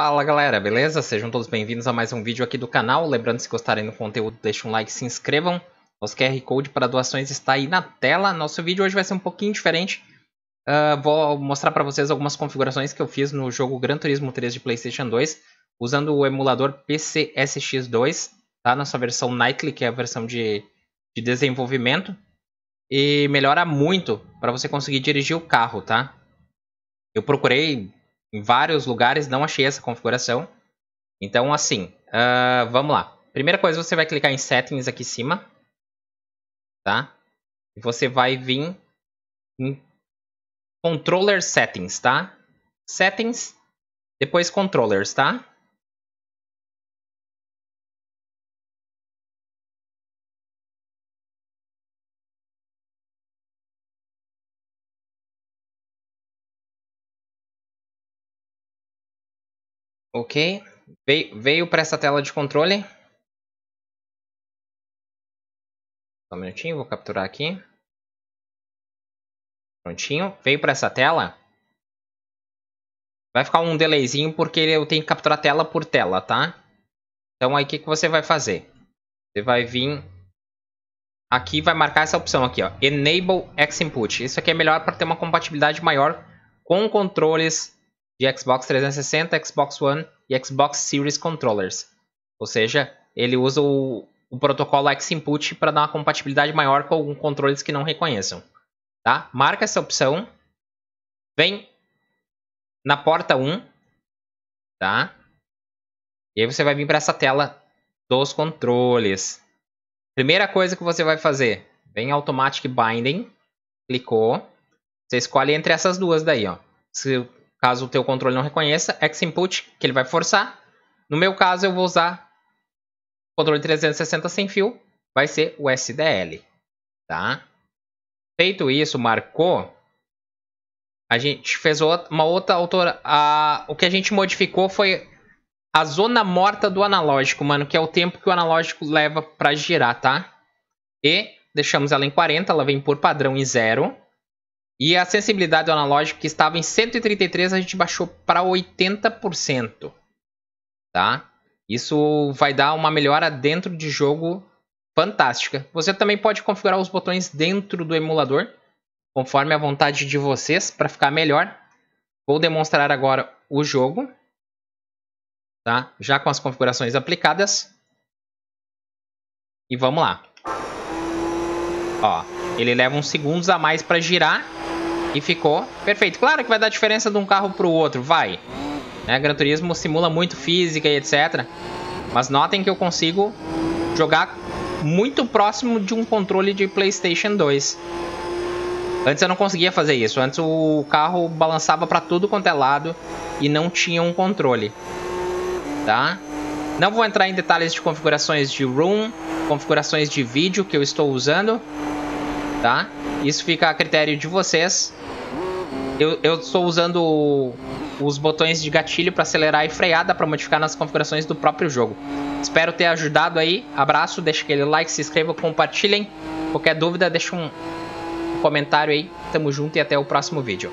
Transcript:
Fala galera, beleza? Sejam todos bem-vindos a mais um vídeo aqui do canal. Lembrando, se gostarem do conteúdo, deixem um like, se inscrevam. Nosso QR Code para doações está aí na tela. Nosso vídeo hoje vai ser um pouquinho diferente. Uh, vou mostrar para vocês algumas configurações que eu fiz no jogo Gran Turismo 3 de Playstation 2, usando o emulador PCSX2, tá? Na sua versão Nightly, que é a versão de, de desenvolvimento. E melhora muito para você conseguir dirigir o carro, tá? Eu procurei em vários lugares, não achei essa configuração. Então, assim, uh, vamos lá. Primeira coisa, você vai clicar em Settings aqui em cima, tá? E você vai vir em Controller Settings, tá? Settings, depois Controllers, tá? Ok. Veio, veio para essa tela de controle. Só um minutinho, vou capturar aqui. Prontinho. Veio para essa tela. Vai ficar um delayzinho porque eu tenho que capturar tela por tela, tá? Então aí o que, que você vai fazer? Você vai vir aqui vai marcar essa opção aqui, ó, Enable X Input. Isso aqui é melhor para ter uma compatibilidade maior com controles de Xbox 360, Xbox One e Xbox Series Controllers. Ou seja, ele usa o, o protocolo X-Input para dar uma compatibilidade maior com alguns controles que não reconheçam. Tá? Marca essa opção, vem na porta 1, tá? E aí você vai vir para essa tela dos controles. Primeira coisa que você vai fazer, vem Automatic Binding, clicou, você escolhe entre essas duas daí, ó. Caso o teu controle não reconheça, input que ele vai forçar. No meu caso, eu vou usar controle 360 sem fio, vai ser o SDL, tá? Feito isso, marcou, a gente fez uma outra altura. o que a gente modificou foi a zona morta do analógico, mano, que é o tempo que o analógico leva para girar, tá? E deixamos ela em 40, ela vem por padrão em 0. E a sensibilidade analógica que estava em 133, a gente baixou para 80%. Tá? Isso vai dar uma melhora dentro de jogo fantástica. Você também pode configurar os botões dentro do emulador, conforme a vontade de vocês, para ficar melhor. Vou demonstrar agora o jogo, tá? já com as configurações aplicadas. E vamos lá. Ó, ele leva uns segundos a mais para girar e ficou perfeito. Claro que vai dar diferença de um carro para o outro, vai. Né? Gran Turismo simula muito física e etc. Mas notem que eu consigo jogar muito próximo de um controle de PlayStation 2. Antes eu não conseguia fazer isso. Antes o carro balançava para tudo quanto é lado e não tinha um controle. Tá? Não vou entrar em detalhes de configurações de room, configurações de vídeo que eu estou usando, tá? Isso fica a critério de vocês. Eu, eu estou usando os botões de gatilho para acelerar e freada para modificar nas configurações do próprio jogo. Espero ter ajudado aí. Abraço, deixa aquele like, se inscreva, compartilhem. Qualquer dúvida, deixa um comentário aí. Tamo junto e até o próximo vídeo.